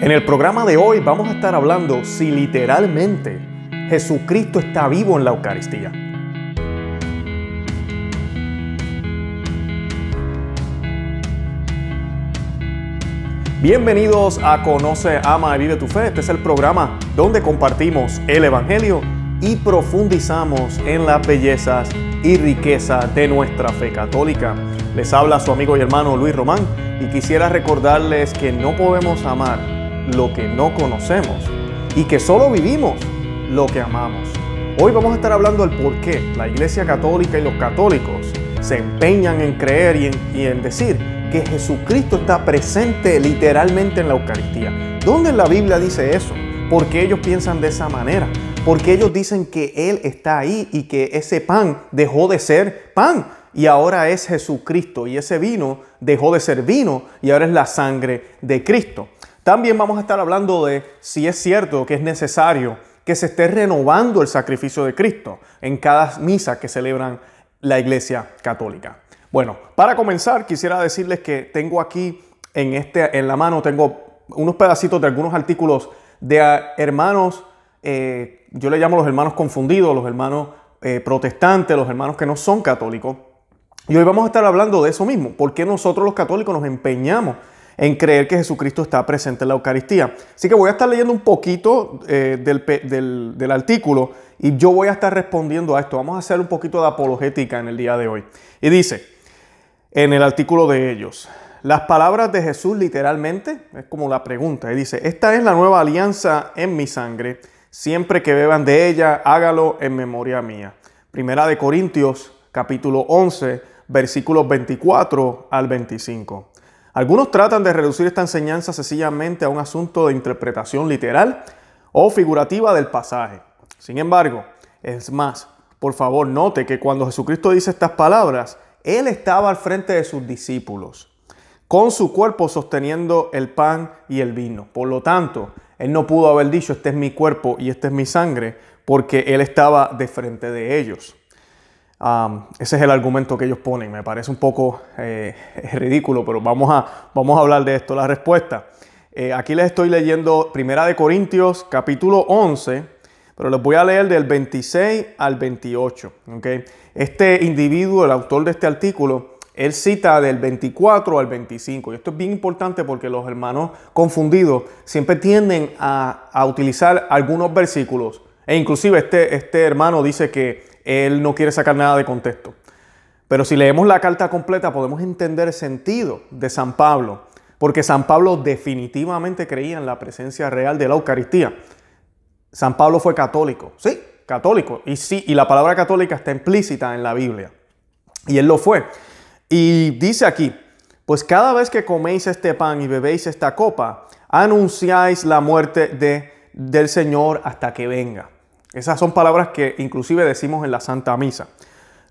En el programa de hoy vamos a estar hablando si literalmente Jesucristo está vivo en la Eucaristía. Bienvenidos a Conoce, Ama y Vive tu Fe. Este es el programa donde compartimos el Evangelio y profundizamos en las bellezas y riquezas de nuestra fe católica. Les habla su amigo y hermano Luis Román y quisiera recordarles que no podemos amar lo que no conocemos y que solo vivimos lo que amamos. Hoy vamos a estar hablando del por qué la Iglesia Católica y los católicos se empeñan en creer y en, decir que Jesucristo está presente literalmente en la Eucaristía. ¿Dónde en la Biblia dice eso? ¿Por qué ellos piensan de esa manera? Porque ellos dicen que Él está ahí y que ese pan dejó de ser pan y ahora es Jesucristo y ese vino dejó de ser vino y ahora es la sangre de Cristo. También vamos a estar hablando de si es cierto que es necesario que se esté renovando el sacrificio de Cristo en cada misa que celebran la Iglesia Católica. Bueno, para comenzar quisiera decirles que tengo aquí en, este, en la mano tengo unos pedacitos de algunos artículos de eh, hermanos, eh, yo le llamo los hermanos confundidos, los hermanos eh, protestantes, los hermanos que no son católicos. Y hoy vamos a estar hablando de eso mismo, porque nosotros los católicos nos empeñamos en creer que Jesucristo está presente en la Eucaristía. Así que voy a estar leyendo un poquito eh, del, del artículo y yo voy a estar respondiendo a esto. Vamos a hacer un poquito de apologética en el día de hoy. Y dice, en el artículo de ellos, las palabras de Jesús literalmente, es como la pregunta, y dice, esta es la nueva alianza en mi sangre, siempre que beban de ella, hágalo en memoria mía. Primera de Corintios, capítulo 11, versículos 24 al 25. Algunos tratan de reducir esta enseñanza sencillamente a un asunto de interpretación literal o figurativa del pasaje. Sin embargo, es más, por favor note que cuando Jesucristo dice estas palabras, Él estaba al frente de sus discípulos, con su cuerpo sosteniendo el pan y el vino. Por lo tanto, Él no pudo haber dicho, este es mi cuerpo y esta es mi sangre, porque Él estaba de frente de ellos. Um, ese es el argumento que ellos ponen. Me parece un poco eh, ridículo, pero vamos a, vamos a hablar de esto. La respuesta. Eh, aquí les estoy leyendo Primera de Corintios, capítulo 11, pero les voy a leer del 26 al 28. Este individuo, el autor de este artículo, él cita del 24 al 25. Y esto es bien importante porque los hermanos confundidos siempre tienden a, utilizar algunos versículos. E inclusive este, este hermano dice que él no quiere sacar nada de contexto. Pero si leemos la carta completa podemos entender el sentido de San Pablo, porque San Pablo definitivamente creía en la presencia real de la Eucaristía. San Pablo fue católico, sí, católico, y sí, y la palabra católica está implícita en la Biblia. Y él lo fue. Y dice aquí, pues cada vez que coméis este pan y bebéis esta copa, anunciáis la muerte de, del Señor hasta que venga. Esas son palabras que inclusive decimos en la Santa Misa,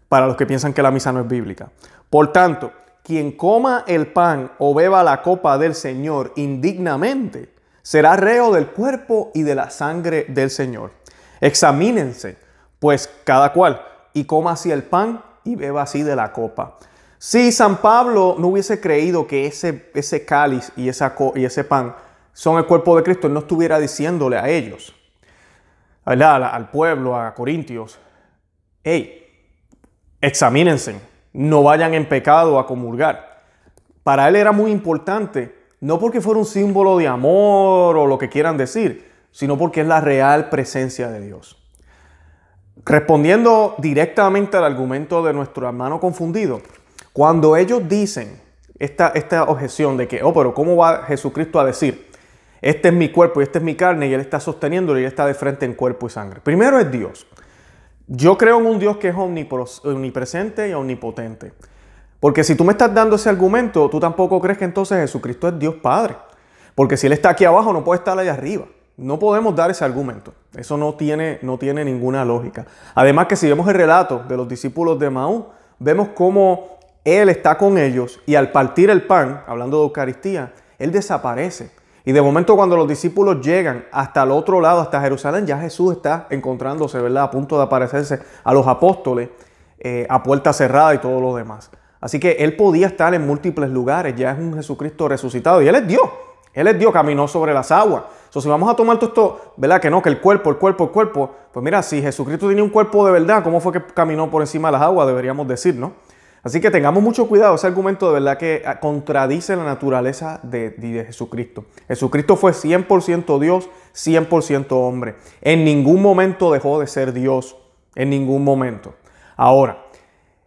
para los que piensan que la misa no es bíblica. Por tanto, quien coma el pan o beba la copa del Señor indignamente, será reo del cuerpo y de la sangre del Señor. Examínense, pues cada cual, y coma así el pan y beba así de la copa. Si San Pablo no hubiese creído que ese, ese cáliz y, esa, y ese pan son el cuerpo de Cristo, no estuviera diciéndole a ellos al pueblo, a Corintios, hey, examínense, no vayan en pecado a comulgar. Para él era muy importante, no porque fuera un símbolo de amor o lo que quieran decir, sino porque es la real presencia de Dios. Respondiendo directamente al argumento de nuestro hermano confundido, cuando ellos dicen esta, esta objeción de que, oh, pero ¿cómo va Jesucristo a decir? Este es mi cuerpo y esta es mi carne y Él está sosteniéndolo y Él está de frente en cuerpo y sangre. Primero es Dios. Yo creo en un Dios que es omnipresente y omnipotente. Porque si tú me estás dando ese argumento, tú tampoco crees que entonces Jesucristo es Dios Padre. Porque si Él está aquí abajo, no puede estar allá arriba. No podemos dar ese argumento. Eso no tiene, no tiene ninguna lógica. Además que si vemos el relato de los discípulos de Maú, vemos cómo Él está con ellos y al partir el pan, hablando de Eucaristía, Él desaparece. Y de momento cuando los discípulos llegan hasta el otro lado, hasta Jerusalén, ya Jesús está encontrándose, ¿verdad? A punto de aparecerse a los apóstoles eh, a puerta cerrada y todo lo demás. Así que él podía estar en múltiples lugares, ya es un Jesucristo resucitado y él es Dios. Él es Dios, caminó sobre las aguas. Entonces, si vamos a tomar todo esto, ¿verdad? Que no, que el cuerpo, el cuerpo, el cuerpo. Pues mira, si Jesucristo tenía un cuerpo de verdad, ¿cómo fue que caminó por encima de las aguas? Deberíamos decir, ¿no? Así que tengamos mucho cuidado, ese argumento de verdad que ah, contradice la naturaleza de, de Jesucristo. Jesucristo fue 100% Dios, 100% hombre. En ningún momento dejó de ser Dios, en ningún momento. Ahora,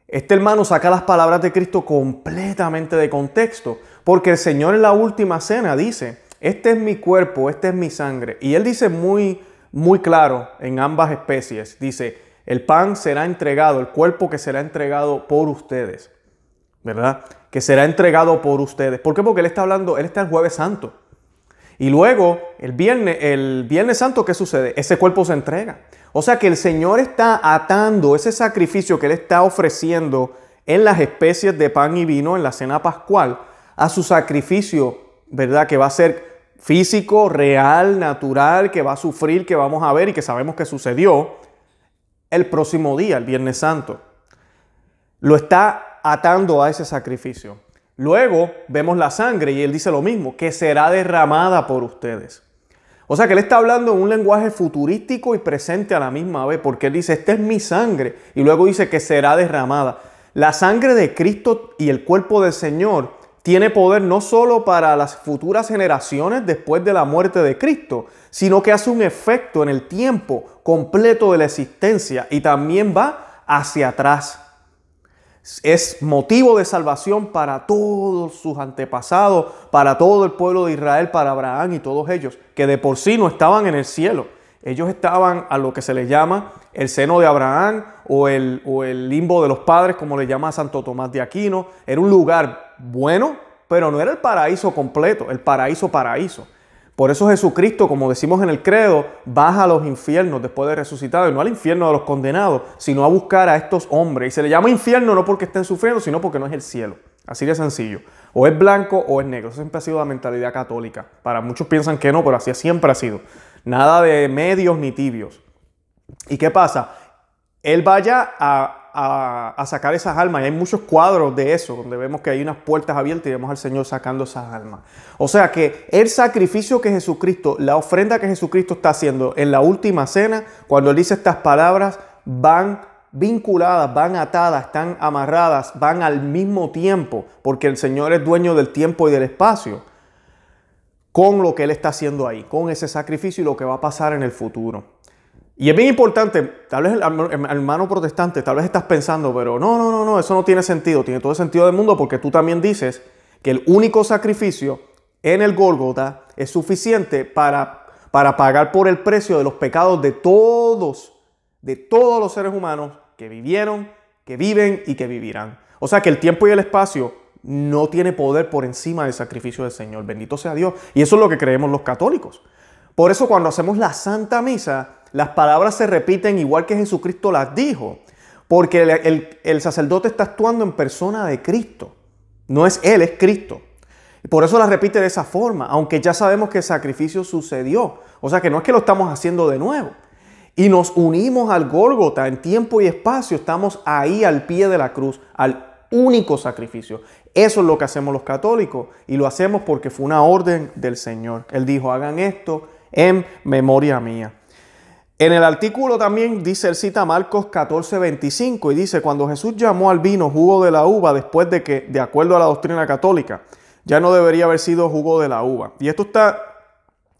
este hermano saca las palabras de Cristo completamente de contexto, porque el Señor en la última cena dice, este es mi cuerpo, este es mi sangre. Y él dice muy, muy claro en ambas especies, dice, el pan será entregado, el cuerpo que será entregado por ustedes, ¿verdad? Que será entregado por ustedes. ¿Por qué? Porque Él está hablando, Él está el jueves santo. Y luego, el viernes, el viernes santo, ¿qué sucede? Ese cuerpo se entrega. O sea que el Señor está atando ese sacrificio que Él está ofreciendo en las especies de pan y vino en la cena pascual a su sacrificio, ¿verdad? Que va a ser físico, real, natural, que va a sufrir, que vamos a ver y que sabemos que sucedió el próximo día, el Viernes Santo. Lo está atando a ese sacrificio. Luego vemos la sangre y él dice lo mismo, que será derramada por ustedes. O sea que él está hablando en un lenguaje futurístico y presente a la misma vez, porque él dice, esta es mi sangre, y luego dice que será derramada. La sangre de Cristo y el cuerpo del Señor tiene poder no solo para las futuras generaciones después de la muerte de Cristo, sino que hace un efecto en el tiempo completo de la existencia y también va hacia atrás. Es motivo de salvación para todos sus antepasados, para todo el pueblo de Israel, para Abraham y todos ellos, que de por sí no estaban en el cielo. Ellos estaban a lo que se les llama el seno de Abraham o el, limbo de los padres, como le llama Santo Tomás de Aquino. Era un lugar bueno, pero no era el paraíso completo, el paraíso paraíso. Por eso Jesucristo, como decimos en el credo, baja a los infiernos después de resucitado, y no al infierno de los condenados, sino a buscar a estos hombres. Y se le llama infierno no porque estén sufriendo, sino porque no es el cielo. Así de sencillo. O es blanco o es negro. Eso siempre ha sido la mentalidad católica. Para muchos piensan que no, pero así siempre ha sido. Nada de medios ni tibios. ¿Y qué pasa? Él vaya a a, sacar esas almas. Y hay muchos cuadros de eso, donde vemos que hay unas puertas abiertas y vemos al Señor sacando esas almas. O sea que el sacrificio que Jesucristo, la ofrenda que Jesucristo está haciendo en la última cena, cuando él dice estas palabras, van vinculadas, van atadas, están amarradas, van al mismo tiempo, porque el Señor es dueño del tiempo y del espacio, con lo que Él está haciendo ahí, con ese sacrificio y lo que va a pasar en el futuro. Y es bien importante, tal vez hermano protestante, tal vez estás pensando, pero no, no, no, no, eso no tiene sentido, tiene todo el sentido del mundo porque tú también dices que el único sacrificio en el Gólgota es suficiente para, para pagar por el precio de los pecados de todos, de todos los seres humanos que vivieron, que viven y que vivirán. O sea que el tiempo y el espacio no tiene poder por encima del sacrificio del Señor. Bendito sea Dios. Y eso es lo que creemos los católicos. Por eso cuando hacemos la Santa Misa, las palabras se repiten igual que Jesucristo las dijo, porque el, sacerdote está actuando en persona de Cristo. No es Él, es Cristo. Por eso las repite de esa forma, aunque ya sabemos que el sacrificio sucedió. O sea que no es que lo estamos haciendo de nuevo. Y nos unimos al Gólgota en tiempo y espacio. Estamos ahí al pie de la cruz, al único sacrificio. Eso es lo que hacemos los católicos y lo hacemos porque fue una orden del Señor. Él dijo, hagan esto en memoria mía. En el artículo también dice, él cita Marcos 14:25 y dice, cuando Jesús llamó al vino jugo de la uva después de que, de acuerdo a la doctrina católica, ya no debería haber sido jugo de la uva. Y esto está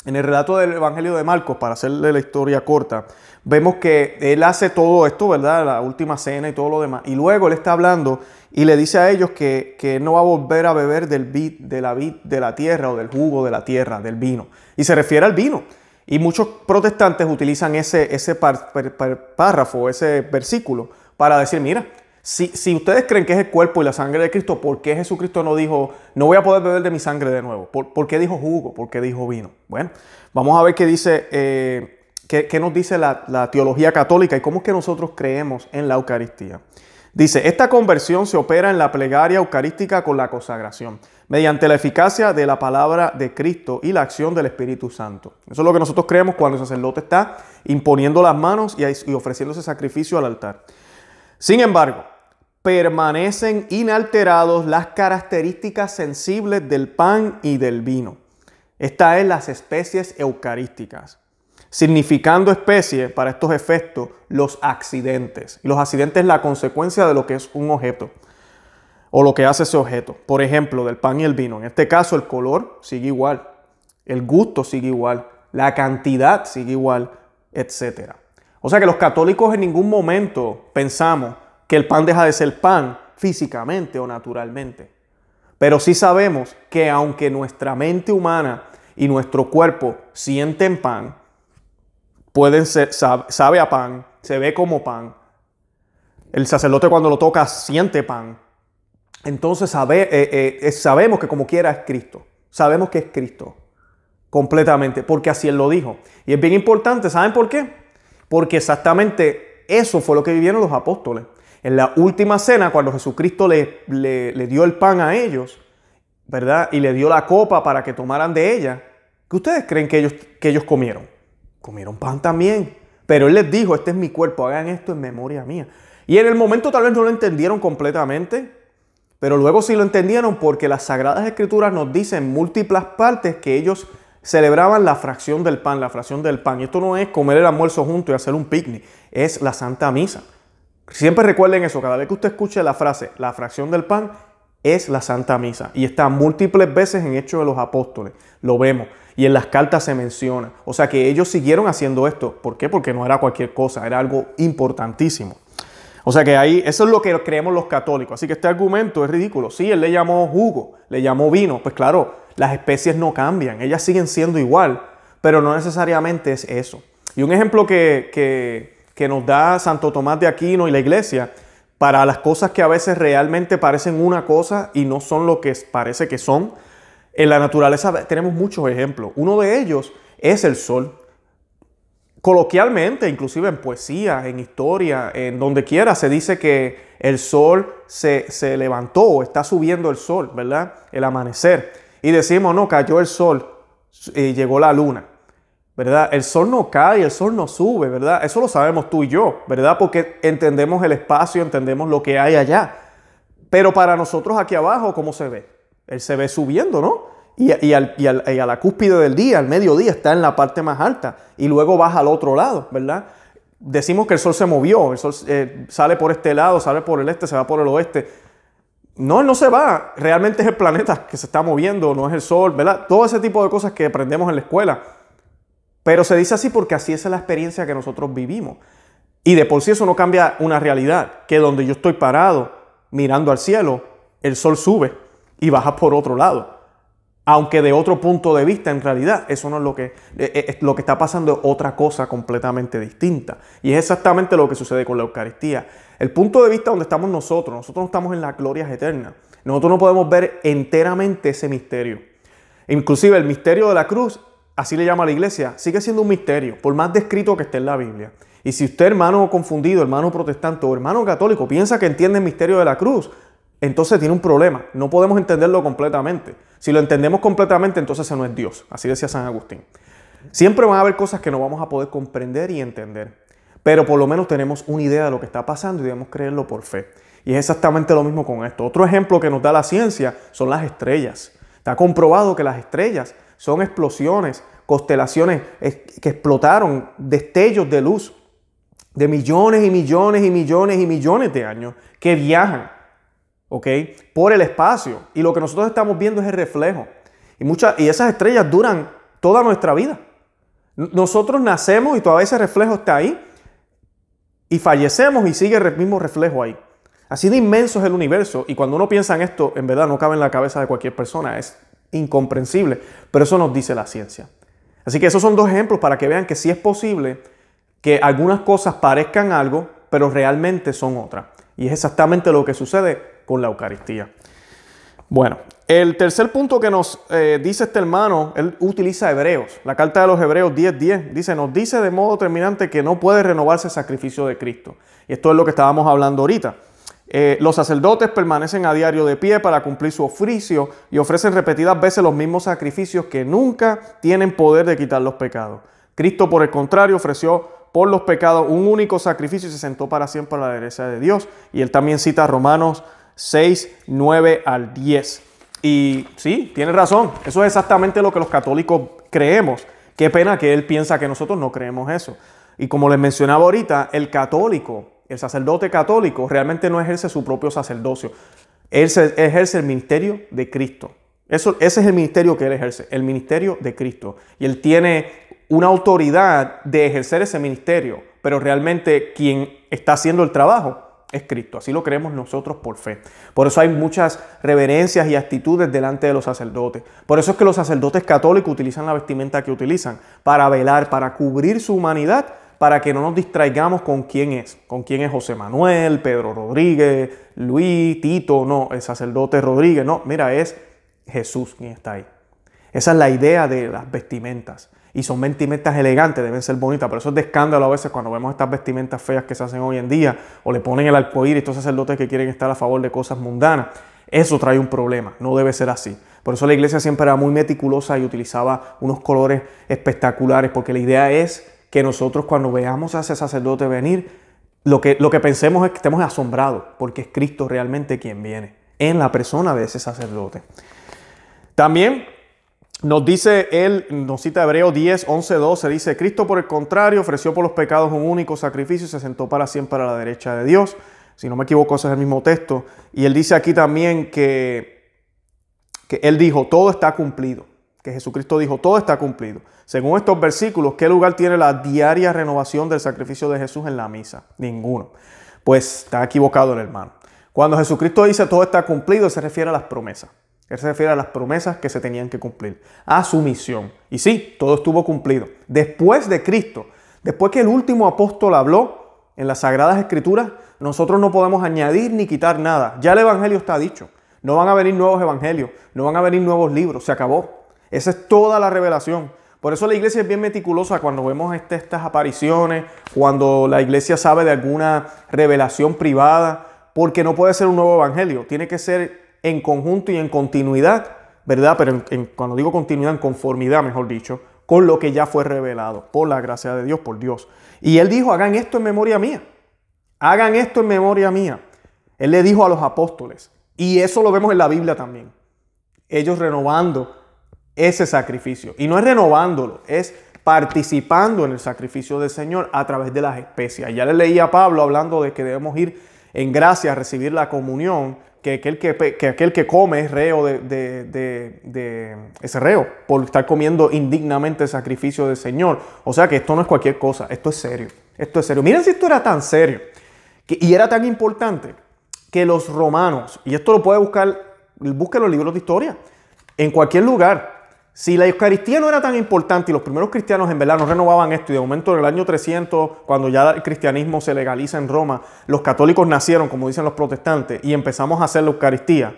en el relato del Evangelio de Marcos, para hacerle la historia corta, vemos que él hace todo esto, ¿verdad? La última cena y todo lo demás. Y luego él está hablando y le dice a ellos que, que no va a volver a beber del vid, de la vid de la tierra o del jugo de la tierra, del vino. Y se refiere al vino. Y muchos protestantes utilizan ese, ese párrafo, ese versículo, para decir, mira, si, ustedes creen que es el cuerpo y la sangre de Cristo, ¿por qué Jesucristo no dijo, no voy a poder beber de mi sangre de nuevo? ¿Por, qué dijo jugo? ¿Por qué dijo vino? Bueno, vamos a ver qué dice, eh, qué, nos dice la, la teología católica y cómo es que nosotros creemos en la Eucaristía. Dice, esta conversión se opera en la plegaria eucarística con la consagración mediante la eficacia de la palabra de Cristo y la acción del Espíritu Santo. Eso es lo que nosotros creemos cuando el sacerdote está imponiendo las manos y ofreciéndose sacrificio al altar. Sin embargo, permanecen inalterados las características sensibles del pan y del vino. Esta es las especies eucarísticas, significando especie para estos efectos los accidentes. Y los accidentes la consecuencia de lo que es un objeto o lo que hace ese objeto. Por ejemplo, del pan y el vino. En este caso, el color sigue igual, el gusto sigue igual, la cantidad sigue igual, etc. O sea que los católicos en ningún momento pensamos que el pan deja de ser pan físicamente o naturalmente. Pero sí sabemos que aunque nuestra mente humana y nuestro cuerpo sienten pan, pueden ser, sabe a pan, se ve como pan. El sacerdote cuando lo toca siente pan, entonces eh, eh, sabemos que como quiera es Cristo. Sabemos que es Cristo completamente, porque así Él lo dijo. Y es bien importante, ¿saben por qué? Porque exactamente eso fue lo que vivieron los apóstoles. En la última cena, cuando Jesucristo le, dio el pan a ellos, ¿verdad? Y le dio la copa para que tomaran de ella, ¿qué ustedes creen que ellos, que ellos comieron? Comieron pan también. Pero Él les dijo, este es mi cuerpo, hagan esto en memoria mía. Y en el momento tal vez no lo entendieron completamente, pero luego sí lo entendieron porque las Sagradas Escrituras nos dicen en múltiples partes que ellos celebraban la fracción del pan, la fracción del pan. Y esto no es comer el almuerzo junto y hacer un picnic, es la Santa Misa. Siempre recuerden eso, cada vez que usted escuche la frase, la fracción del pan es la Santa Misa. Y está múltiples veces en Hechos de los Apóstoles, lo vemos. Y en las cartas se menciona. O sea que ellos siguieron haciendo esto. ¿Por qué? Porque no era cualquier cosa, era algo importantísimo. O sea que ahí, eso es lo que creemos los católicos. Así que este argumento es ridículo. Sí, él le llamó jugo, le llamó vino. Pues claro, las especies no cambian, ellas siguen siendo igual, pero no necesariamente es eso. Y un ejemplo que, que nos da Santo Tomás de Aquino y la iglesia para las cosas que a veces realmente parecen una cosa y no son lo que parece que son. En la naturaleza tenemos muchos ejemplos. Uno de ellos es el sol. Coloquialmente, inclusive en poesía, en historia, en donde quiera, se dice que el sol se, levantó está subiendo el sol, ¿verdad? El amanecer. Y decimos, no, cayó el sol y eh, llegó la luna. ¿verdad? El sol no cae, el sol no sube, ¿verdad? Eso lo sabemos tú y yo, ¿verdad? Porque entendemos el espacio, entendemos lo que hay allá. Pero para nosotros aquí abajo, ¿cómo se ve? Él se ve subiendo, ¿no? y, a la cúspide del día, al mediodía, está en la parte más alta y luego baja al otro lado, ¿verdad? Decimos que el sol se movió, el sol eh, sale por este lado, sale por el este, se va por el oeste. No, no se va, realmente es el planeta que se está moviendo, no es el sol, ¿verdad? Todo ese tipo de cosas que aprendemos en la escuela. Pero se dice así porque así es la experiencia que nosotros vivimos. Y de por sí eso no cambia una realidad, que donde yo estoy parado mirando al cielo, el sol sube y baja por otro lado. Aunque de otro punto de vista, en realidad, eso no es lo que, eh, eh, lo que está pasando, es otra cosa completamente distinta. Y es exactamente lo que sucede con la Eucaristía. El punto de vista donde estamos nosotros, nosotros no estamos en las glorias eternas. Nosotros no podemos ver enteramente ese misterio. Inclusive el misterio de la cruz, así le llama la iglesia, sigue siendo un misterio, por más descrito que esté en la Biblia. Y si usted, hermano confundido, hermano protestante o hermano católico, piensa que entiende el misterio de la cruz, entonces tiene un problema. No podemos entenderlo completamente. Si lo entendemos completamente, entonces ese no es Dios. Así decía San Agustín. Siempre van a haber cosas que no vamos a poder comprender y entender. Pero por lo menos tenemos una idea de lo que está pasando y debemos creerlo por fe. Y es exactamente lo mismo con esto. Otro ejemplo que nos da la ciencia son las estrellas. Está comprobado que las estrellas son explosiones, constelaciones que explotaron, destellos de luz de millones y millones y millones y millones de años que viajan por el espacio. Y lo que nosotros estamos viendo es el reflejo. Y, muchas, y esas estrellas duran toda nuestra vida. Nosotros nacemos y todavía ese reflejo está ahí. Y fallecemos y sigue el mismo reflejo ahí. Así de inmenso es el universo. Y cuando uno piensa en esto, en verdad no cabe en la cabeza de cualquier persona. Es incomprensible. Pero eso nos dice la ciencia. Así que esos son dos ejemplos para que vean que sí es posible que algunas cosas parezcan algo, pero realmente son otras. Y es exactamente lo que sucede con la Eucaristía. Bueno, el tercer punto que nos eh, dice este hermano, él utiliza Hebreos, la carta de los Hebreos 10:10, dice, nos dice de modo terminante que no puede renovarse el sacrificio de Cristo. Y esto es lo que estábamos hablando ahorita. Eh, los sacerdotes permanecen a diario de pie para cumplir su oficio y ofrecen repetidas veces los mismos sacrificios que nunca tienen poder de quitar los pecados. Cristo, por el contrario, ofreció por los pecados un único sacrificio y se sentó para siempre a la derecha de Dios. Y él también cita Romanos 6, 9 al 10. Y sí, tiene razón, eso es exactamente lo que los católicos creemos. Qué pena que él piensa que nosotros no creemos eso. Y como les mencionaba ahorita, el católico, el sacerdote católico, realmente no ejerce su propio sacerdocio. Él ejerce el ministerio de Cristo. Eso, ese es el ministerio que él ejerce, el ministerio de Cristo. Y él tiene una autoridad de ejercer ese ministerio, pero realmente quien está haciendo el trabajo es Cristo. Así lo creemos nosotros por fe. Por eso hay muchas reverencias y actitudes delante de los sacerdotes. Por eso es que los sacerdotes católicos utilizan la vestimenta que utilizan para velar, para cubrir su humanidad, para que no nos distraigamos con quién es, con quién es José Manuel, Pedro Rodríguez, Luis, Tito, no, el sacerdote Rodríguez, no, mira, es Jesús quien está ahí. Esa es la idea de las vestimentas y son vestimentas elegantes, deben ser bonitas, pero eso es de escándalo a veces cuando vemos estas vestimentas feas que se hacen hoy en día o le ponen el y estos sacerdotes que quieren estar a favor de cosas mundanas. Eso trae un problema, no debe ser así. Por eso la iglesia siempre era muy meticulosa y utilizaba unos colores espectaculares, porque la idea es que nosotros cuando veamos a ese sacerdote venir, lo que, lo que pensemos es que estemos asombrados, porque es Cristo realmente quien viene, en la persona de ese sacerdote. También nos dice él, nos cita Hebreo 10, 11, 12, dice, Cristo por el contrario ofreció por los pecados un único sacrificio y se sentó para siempre a la derecha de Dios. Si no me equivoco, ese es el mismo texto. Y él dice aquí también que, que él dijo, todo está cumplido. Que Jesucristo dijo, todo está cumplido. Según estos versículos, ¿qué lugar tiene la diaria renovación del sacrificio de Jesús en la misa? Ninguno. Pues está equivocado el hermano. Cuando Jesucristo dice, todo está cumplido, se refiere a las promesas. Él se refiere a las promesas que se tenían que cumplir, a su misión. Y sí, todo estuvo cumplido. Después de Cristo, después que el último apóstol habló en las Sagradas Escrituras, nosotros no podemos añadir ni quitar nada. Ya el Evangelio está dicho. No van a venir nuevos evangelios, no van a venir nuevos libros, se acabó. Esa es toda la revelación. Por eso la iglesia es bien meticulosa cuando vemos este, estas apariciones, cuando la iglesia sabe de alguna revelación privada, porque no puede ser un nuevo evangelio, tiene que ser en conjunto y en continuidad, ¿verdad? Pero cuando digo continuidad, en conformidad, mejor dicho, con lo que ya fue revelado, por la gracia de Dios, por Dios. Y él dijo, hagan esto en memoria mía, hagan esto en memoria mía. Él le dijo a los apóstoles, y eso lo vemos en la Biblia también, ellos renovando ese sacrificio. Y no es renovándolo, es participando en el sacrificio del Señor a través de las especias. Ya le leía a Pablo hablando de que debemos ir en gracia a recibir la comunión, que aquel que, aquel que come es reo de, de, ese reo por estar comiendo indignamente sacrificio del Señor. O sea que esto no es cualquier cosa, esto es serio, esto es serio. Miren si esto era tan serio y era tan importante que los romanos, y esto lo puede buscar, busquen los libros de historia, en cualquier lugar, si la Eucaristía no era tan importante y los primeros cristianos en verdad no renovaban esto y de momento en el año 300, cuando ya el cristianismo se legaliza en Roma, los católicos nacieron, como dicen los protestantes, y empezamos a hacer la Eucaristía.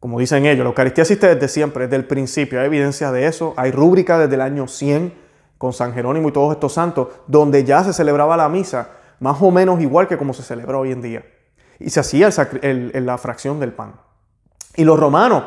Como dicen ellos, la Eucaristía existe desde siempre, desde el principio. Hay evidencia de eso. Hay rúbrica desde el año 100 con San Jerónimo y todos estos santos, donde ya se celebraba la misa, más o menos igual que como se celebra hoy en día. Y se hacía el, la fracción del pan. Y los romanos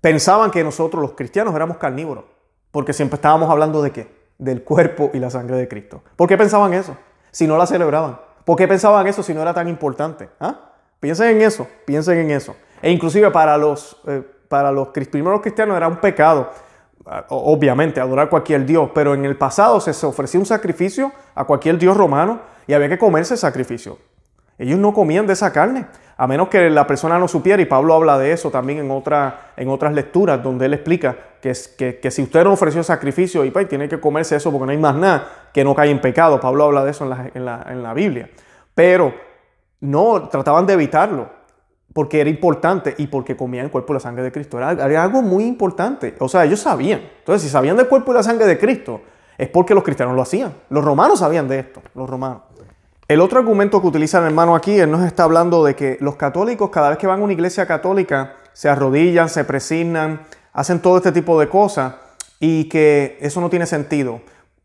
pensaban que nosotros los cristianos éramos carnívoros, porque siempre estábamos hablando de qué? Del cuerpo y la sangre de Cristo. ¿Por qué pensaban eso si no la celebraban? ¿Por qué pensaban eso si no era tan importante? ¿Ah? Piensen en eso, piensen en eso. E inclusive para los, eh, para los primeros cristianos era un pecado, ah, obviamente, adorar cualquier dios, pero en el pasado se ofrecía un sacrificio a cualquier dios romano y había que comerse el sacrificio. Ellos no comían de esa carne, a menos que la persona no supiera, y Pablo habla de eso también en, otra, en otras lecturas, donde él explica que, que, si usted no ofreció sacrificio, y pues, tiene que comerse eso porque no hay más nada que no cae en pecado. Pablo habla de eso en la, Biblia. Pero no, trataban de evitarlo porque era importante y porque comían el cuerpo y la sangre de Cristo. era, algo muy importante. O sea, ellos sabían. Entonces, si sabían del cuerpo y la sangre de Cristo, es porque los cristianos lo hacían. Los romanos sabían de esto, los romanos. El otro argumento que utiliza el hermano aquí, él nos está hablando de que los católicos cada vez que van a una iglesia católica se arrodillan, se presignan, hacen todo este tipo de cosas y que eso no tiene sentido.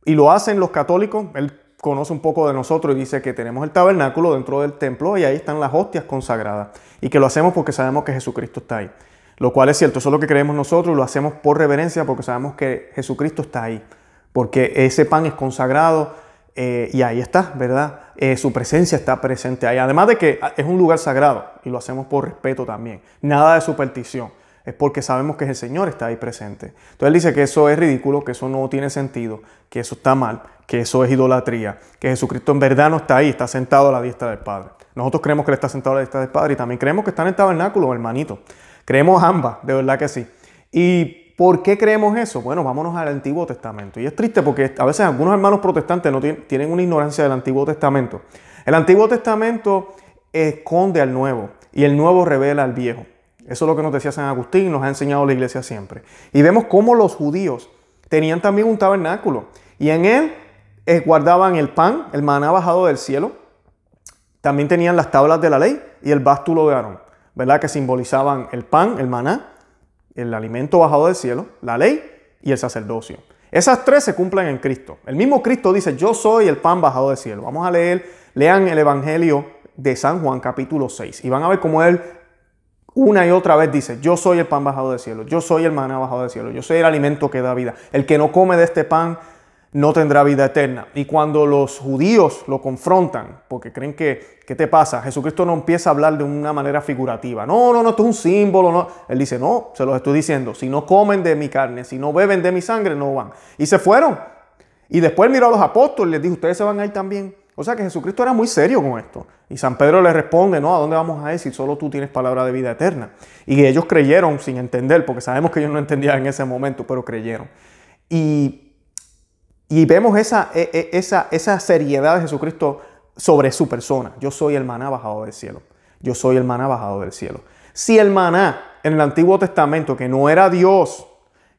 Y lo hacen los católicos, él conoce un poco de nosotros y dice que tenemos el tabernáculo dentro del templo y ahí están las hostias consagradas y que lo hacemos porque sabemos que Jesucristo está ahí. Lo cual es cierto, eso es lo que creemos nosotros y lo hacemos por reverencia porque sabemos que Jesucristo está ahí, porque ese pan es consagrado, eh, y ahí está, ¿verdad? Eh, su presencia está presente ahí. Además de que es un lugar sagrado y lo hacemos por respeto también. Nada de superstición. Es porque sabemos que el Señor está ahí presente. Entonces él dice que eso es ridículo, que eso no tiene sentido, que eso está mal, que eso es idolatría, que Jesucristo en verdad no está ahí, está sentado a la diestra del Padre. Nosotros creemos que él está sentado a la diestra del Padre y también creemos que está en el tabernáculo, hermanito. Creemos ambas, de verdad que sí. Y ¿Por qué creemos eso? Bueno, vámonos al Antiguo Testamento. Y es triste porque a veces algunos hermanos protestantes no tienen una ignorancia del Antiguo Testamento. El Antiguo Testamento esconde al Nuevo y el Nuevo revela al Viejo. Eso es lo que nos decía San Agustín, nos ha enseñado la iglesia siempre. Y vemos cómo los judíos tenían también un tabernáculo y en él eh, guardaban el pan, el maná bajado del cielo. También tenían las tablas de la ley y el bástulo de Aarón, ¿verdad? Que simbolizaban el pan, el maná el alimento bajado del cielo, la ley y el sacerdocio. Esas tres se cumplen en Cristo. El mismo Cristo dice, yo soy el pan bajado del cielo. Vamos a leer, lean el Evangelio de San Juan capítulo 6 y van a ver cómo él una y otra vez dice, yo soy el pan bajado del cielo, yo soy el maná bajado del cielo, yo soy el alimento que da vida. El que no come de este pan no tendrá vida eterna. Y cuando los judíos lo confrontan, porque creen que, ¿qué te pasa? Jesucristo no empieza a hablar de una manera figurativa. No, no, no, esto es un símbolo. No. Él dice, no, se los estoy diciendo. Si no comen de mi carne, si no beben de mi sangre, no van. Y se fueron. Y después miró a los apóstoles y les dijo, ustedes se van a ir también. O sea que Jesucristo era muy serio con esto. Y San Pedro le responde, no, ¿a dónde vamos a ir si solo tú tienes palabra de vida eterna? Y ellos creyeron sin entender, porque sabemos que ellos no entendían en ese momento, pero creyeron. Y y vemos esa, e, e, esa, esa seriedad de Jesucristo sobre su persona. Yo soy el maná bajado del cielo. Yo soy el maná bajado del cielo. Si el maná en el Antiguo Testamento, que no era Dios,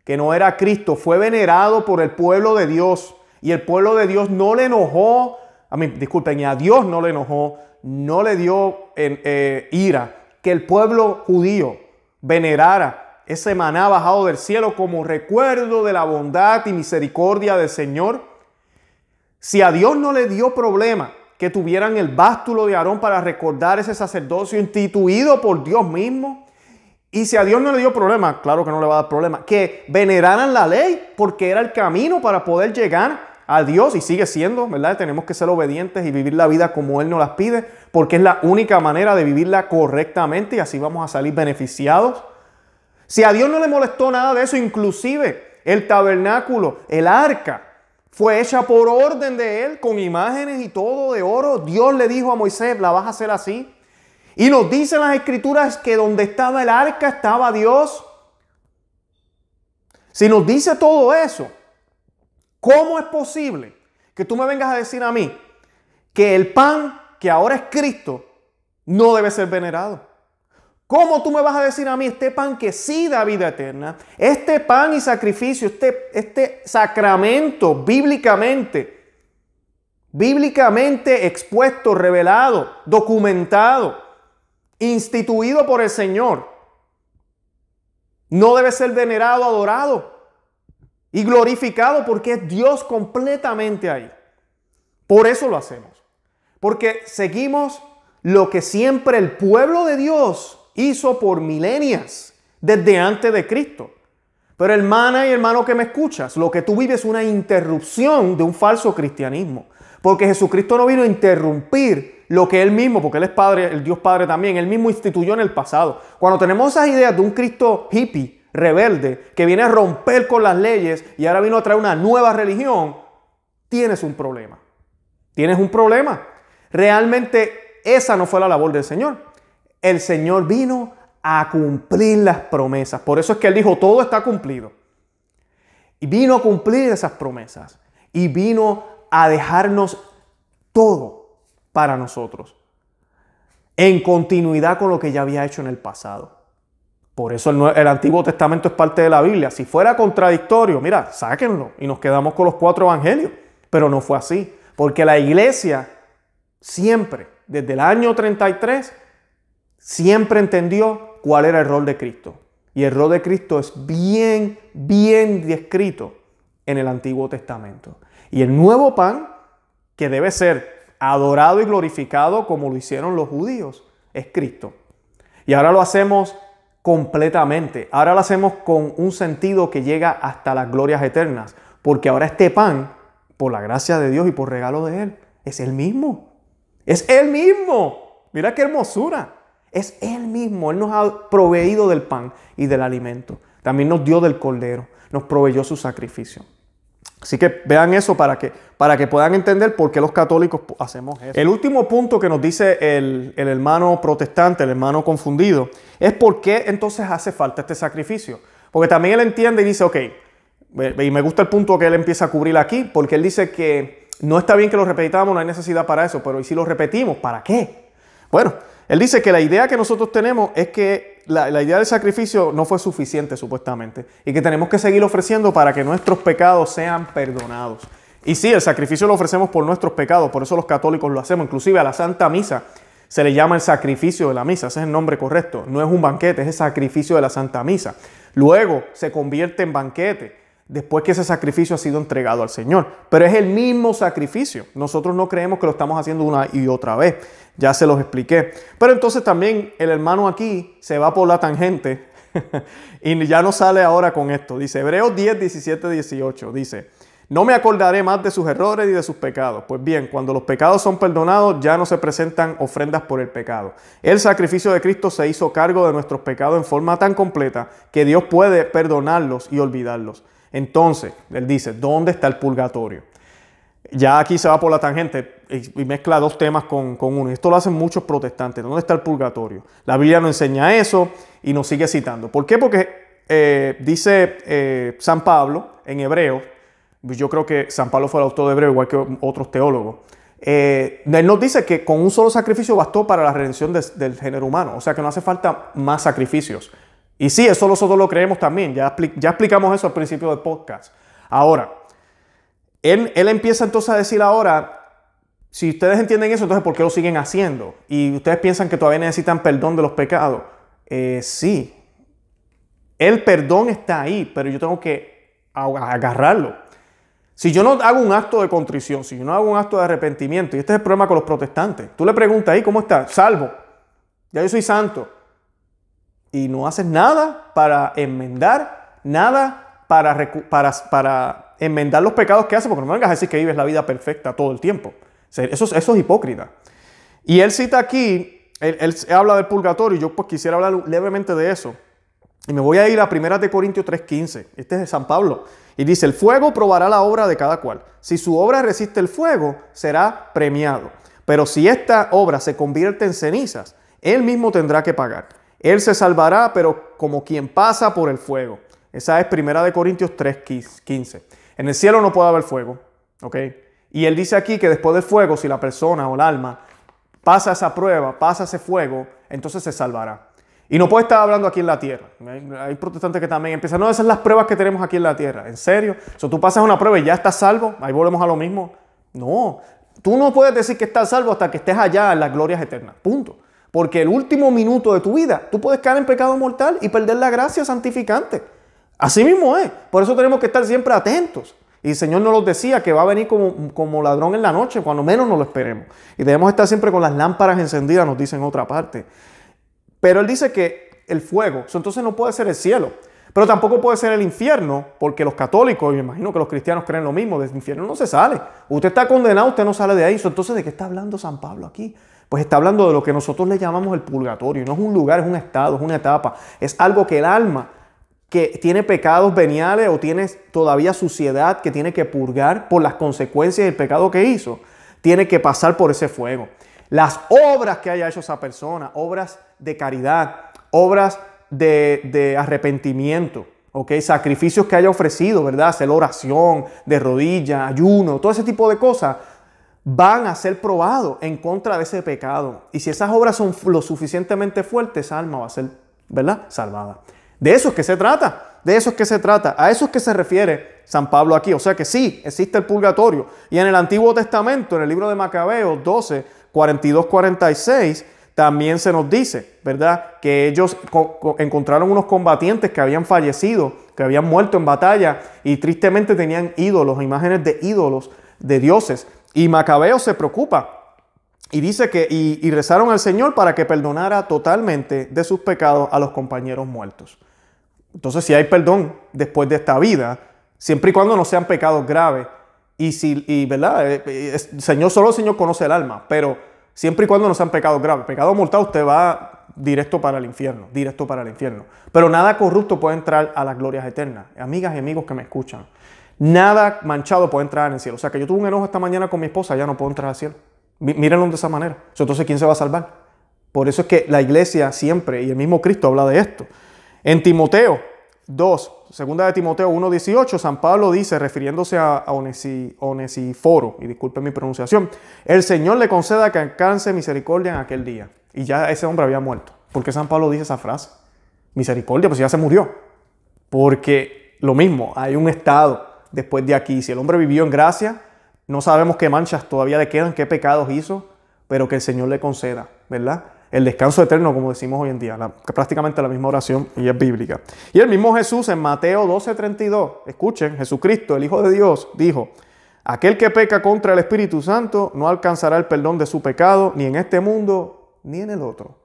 que no era Cristo, fue venerado por el pueblo de Dios y el pueblo de Dios no le enojó, a mí, disculpen, a Dios no le enojó, no le dio eh, eh, ira, que el pueblo judío venerara ese maná bajado del cielo como recuerdo de la bondad y misericordia del Señor. Si a Dios no le dio problema que tuvieran el bástulo de Aarón para recordar ese sacerdocio instituido por Dios mismo, y si a Dios no le dio problema, claro que no le va a dar problema, que veneraran la ley porque era el camino para poder llegar a Dios y sigue siendo, ¿verdad? Tenemos que ser obedientes y vivir la vida como Él nos las pide porque es la única manera de vivirla correctamente y así vamos a salir beneficiados si a Dios no le molestó nada de eso, inclusive el tabernáculo, el arca, fue hecha por orden de él, con imágenes y todo de oro. Dios le dijo a Moisés, la vas a hacer así. Y nos dicen las escrituras que donde estaba el arca estaba Dios. Si nos dice todo eso, ¿cómo es posible que tú me vengas a decir a mí que el pan que ahora es Cristo no debe ser venerado? ¿Cómo tú me vas a decir a mí este pan que sí da vida eterna? Este pan y sacrificio, este, este sacramento bíblicamente, bíblicamente expuesto, revelado, documentado, instituido por el Señor, no debe ser venerado, adorado y glorificado porque es Dios completamente ahí. Por eso lo hacemos. Porque seguimos lo que siempre el pueblo de Dios hizo por milenias desde antes de Cristo. Pero hermana y hermano que me escuchas, lo que tú vives es una interrupción de un falso cristianismo. Porque Jesucristo no vino a interrumpir lo que Él mismo, porque Él es Padre, el Dios Padre también, Él mismo instituyó en el pasado. Cuando tenemos esas ideas de un Cristo hippie, rebelde, que viene a romper con las leyes y ahora vino a traer una nueva religión, tienes un problema. Tienes un problema. Realmente esa no fue la labor del Señor el Señor vino a cumplir las promesas. Por eso es que Él dijo, todo está cumplido. Y vino a cumplir esas promesas. Y vino a dejarnos todo para nosotros. En continuidad con lo que ya había hecho en el pasado. Por eso el, Antiguo Testamento es parte de la Biblia. Si fuera contradictorio, mira, sáquenlo y nos quedamos con los cuatro evangelios. Pero no fue así. Porque la iglesia siempre, desde el año 33, siempre entendió cuál era el rol de Cristo. Y el rol de Cristo es bien, bien descrito en el Antiguo Testamento. Y el nuevo pan, que debe ser adorado y glorificado como lo hicieron los judíos, es Cristo. Y ahora lo hacemos completamente. Ahora lo hacemos con un sentido que llega hasta las glorias eternas. Porque ahora este pan, por la gracia de Dios y por regalo de Él, es el mismo. Es el mismo. Mira qué hermosura. Es Él mismo. Él nos ha proveído del pan y del alimento. También nos dio del cordero. Nos proveyó su sacrificio. Así que vean eso para que, para que puedan entender por qué los católicos hacemos eso. El último punto que nos dice el, el hermano protestante, el hermano confundido, es por qué entonces hace falta este sacrificio. Porque también él entiende y dice, ok, y me gusta el punto que él empieza a cubrir aquí, porque él dice que no está bien que lo repetamos, no hay necesidad para eso, pero ¿y si lo repetimos? ¿Para qué? Bueno, él dice que la idea que nosotros tenemos es que la, idea del sacrificio no fue suficiente supuestamente y que tenemos que seguir ofreciendo para que nuestros pecados sean perdonados. Y sí, el sacrificio lo ofrecemos por nuestros pecados, por eso los católicos lo hacemos, inclusive a la Santa Misa se le llama el sacrificio de la misa, ese es el nombre correcto, no es un banquete, es el sacrificio de la Santa Misa. Luego se convierte en banquete después que ese sacrificio ha sido entregado al Señor. Pero es el mismo sacrificio. Nosotros no creemos que lo estamos haciendo una y otra vez. Ya se los expliqué. Pero entonces también el hermano aquí se va por la tangente y ya no sale ahora con esto. Dice Hebreos 10, 17, 18. Dice, no me acordaré más de sus errores y de sus pecados. Pues bien, cuando los pecados son perdonados, ya no se presentan ofrendas por el pecado. El sacrificio de Cristo se hizo cargo de nuestros pecados en forma tan completa que Dios puede perdonarlos y olvidarlos. Entonces, él dice, ¿dónde está el purgatorio? Ya aquí se va por la tangente y, mezcla dos temas con, uno. Y esto lo hacen muchos protestantes. ¿Dónde está el purgatorio? La Biblia nos enseña eso y nos sigue citando. ¿Por qué? Porque eh, dice eh, San Pablo en hebreo, yo creo que San Pablo fue el autor de hebreo, igual que otros teólogos. Eh, él nos dice que con un solo sacrificio bastó para la redención del género humano, o sea que no hace falta más sacrificios. Y sí, eso nosotros lo creemos también, ya, explicamos eso al principio del podcast. Ahora, él, él empieza entonces a decir ahora, si ustedes entienden eso, entonces ¿por qué lo siguen haciendo? Y ustedes piensan que todavía necesitan perdón de los pecados. Eh, sí, el perdón está ahí, pero yo tengo que agarrarlo. Si yo no hago un acto de contrición, si yo no hago un acto de arrepentimiento, y este es el problema con los protestantes, tú le preguntas ahí, ¿cómo estás? Salvo, ya yo soy santo y no haces nada para enmendar, nada para, para, para enmendar los pecados que haces, porque no me vengas a decir que vives la vida perfecta todo el tiempo. Eso, es hipócrita. Y él cita aquí, él, habla del purgatorio, y yo pues quisiera hablar levemente de eso. Y me voy a ir a 1 de Corintios 3:15. Este es de San Pablo. Y dice, el fuego probará la obra de cada cual. Si su obra resiste el fuego, será premiado. Pero si esta obra se convierte en cenizas, él mismo tendrá que pagar. Él se salvará, pero como quien pasa por el fuego. Esa es Primera de Corintios 15. En el cielo no puede haber fuego, ¿ok? Y él dice aquí que después del fuego, si la persona o el alma pasa esa prueba, pasa ese fuego, entonces se salvará. Y no puede estar hablando aquí en la tierra. Hay protestantes que también empiezan, no, esas son las pruebas que tenemos aquí en la tierra. ¿En serio? O tú pasas una prueba y ya estás salvo, ahí volvemos a lo mismo. No, tú no puedes decir que estás salvo hasta que estés allá en las glorias eternas. Punto. Porque el último minuto de tu vida, tú puedes caer en pecado mortal y perder la gracia santificante. Así mismo es. Por eso tenemos que estar siempre atentos. Y el Señor nos lo decía, que va a venir como, ladrón en la noche, cuando menos nos lo esperemos. Y debemos estar siempre con las lámparas encendidas, nos dicen en otra parte. Pero Él dice que el fuego, entonces no puede ser el cielo. Pero tampoco puede ser el infierno, porque los católicos, y me imagino que los cristianos creen lo mismo, del infierno no se sale. Usted está condenado, usted no sale de ahí. Entonces, ¿de qué está hablando San Pablo aquí? pues está hablando de lo que nosotros le llamamos el purgatorio. No es un lugar, es un estado, es una etapa. Es algo que el alma que tiene pecados veniales o tiene todavía suciedad que tiene que purgar por las consecuencias del pecado que hizo, tiene que pasar por ese fuego. Las obras que haya hecho esa persona, obras de caridad, obras de, arrepentimiento, sacrificios que haya ofrecido, ¿verdad? Hacer oración de rodillas, ayuno, todo ese tipo de cosas, van a ser probados en contra de ese pecado. Y si esas obras son lo suficientemente fuertes, esa alma va a ser, ¿verdad?, salvada. De eso es que se trata, de eso es que se trata, a eso es que se refiere San Pablo aquí. O sea que sí, existe el purgatorio. Y en el Antiguo Testamento, en el libro de Macabeos 12, 42, 46, también se nos dice, ¿verdad? Que ellos encontraron unos combatientes que habían fallecido, que habían muerto en batalla y tristemente tenían ídolos, imágenes de ídolos, de dioses y Macabeo se preocupa y dice que y, rezaron al Señor para que perdonara totalmente de sus pecados a los compañeros muertos. Entonces, si hay perdón después de esta vida, siempre y cuando no sean pecados graves, y si, y, ¿verdad? El eh, eh, Señor, solo el Señor conoce el alma, pero siempre y cuando no sean pecados graves. Pecado mortal, usted va directo para el infierno, directo para el infierno. Pero nada corrupto puede entrar a las glorias eternas. Amigas y amigos que me escuchan. Nada manchado puede entrar en el cielo. O sea, que yo tuve un enojo esta mañana con mi esposa, ya no puedo entrar al cielo. Mírenlo de esa manera. Entonces, ¿quién se va a salvar? Por eso es que la iglesia siempre, y el mismo Cristo habla de esto. En Timoteo 2, segunda de Timoteo 1.18, San Pablo dice, refiriéndose a, Onesiforo, y disculpen mi pronunciación, el Señor le conceda que alcance misericordia en aquel día. Y ya ese hombre había muerto. ¿Por qué San Pablo dice esa frase? Misericordia, pues ya se murió. Porque lo mismo, hay un estado después de aquí. Si el hombre vivió en gracia, no sabemos qué manchas todavía le quedan, qué pecados hizo, pero que el Señor le conceda, ¿verdad? El descanso eterno, como decimos hoy en día, prácticamente la misma oración y es bíblica. Y el mismo Jesús en Mateo 12:32, escuchen, Jesucristo, el Hijo de Dios, dijo, aquel que peca contra el Espíritu Santo no alcanzará el perdón de su pecado ni en este mundo ni en el otro.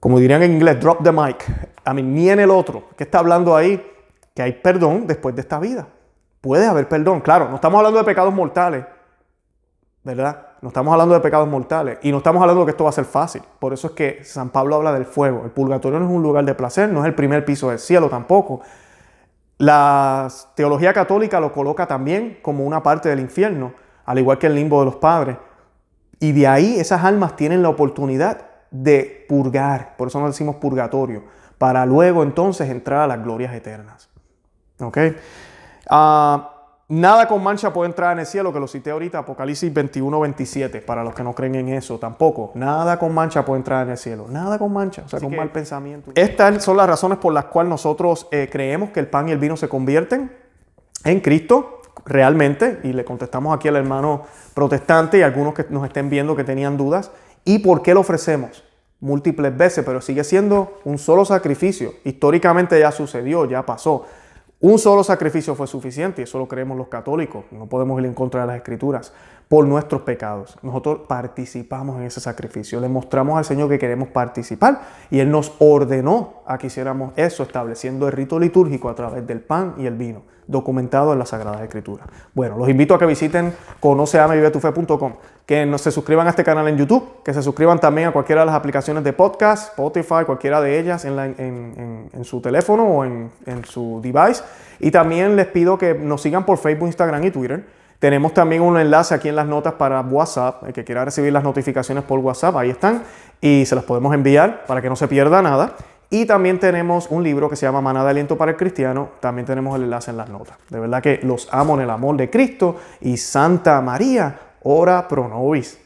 Como dirían en inglés, drop the mic, a mí ni en el otro. ¿Qué está hablando ahí? que hay perdón después de esta vida. Puede haber perdón, claro, no estamos hablando de pecados mortales, ¿verdad? No estamos hablando de pecados mortales y no estamos hablando de que esto va a ser fácil. Por eso es que San Pablo habla del fuego. El purgatorio no es un lugar de placer, no es el primer piso del cielo tampoco. La teología católica lo coloca también como una parte del infierno, al igual que el limbo de los padres. Y de ahí esas almas tienen la oportunidad de purgar, por eso nos decimos purgatorio, para luego entonces entrar a las glorias eternas. ¿Ok? Ah, nada con mancha puede entrar en el cielo, que lo cité ahorita, Apocalipsis 21, 27, para los que no creen en eso tampoco. Nada con mancha puede entrar en el cielo. Nada con mancha, o sea, con mal pensamiento. Estas son las razones por las cuales nosotros eh, creemos que el pan y el vino se convierten en Cristo realmente, y le contestamos aquí al hermano protestante y algunos que nos estén viendo que tenían dudas, y por qué lo ofrecemos múltiples veces, pero sigue siendo un solo sacrificio. Históricamente ya sucedió, ya pasó. Un solo sacrificio fue suficiente y eso lo creemos los católicos, no podemos ir en contra de las escrituras por nuestros pecados. Nosotros participamos en ese sacrificio. Le mostramos al Señor que queremos participar y Él nos ordenó a que hiciéramos eso, estableciendo el rito litúrgico a través del pan y el vino, documentado en las Sagradas Escrituras. Bueno, los invito a que visiten conoceamevivetufe.com, que se suscriban a este canal en YouTube, que se suscriban también a cualquiera de las aplicaciones de podcast, Spotify, cualquiera de ellas en, en su teléfono o en su device. Y también les pido que nos sigan por Facebook, Instagram y Twitter tenemos también un enlace aquí en las notas para WhatsApp, el que quiera recibir las notificaciones por WhatsApp, ahí están, y se las podemos enviar para que no se pierda nada. Y también tenemos un libro que se llama Manada de Aliento para el Cristiano. También tenemos el enlace en las notas. De verdad que los amo en el amor de Cristo y Santa María, ora pro nobis.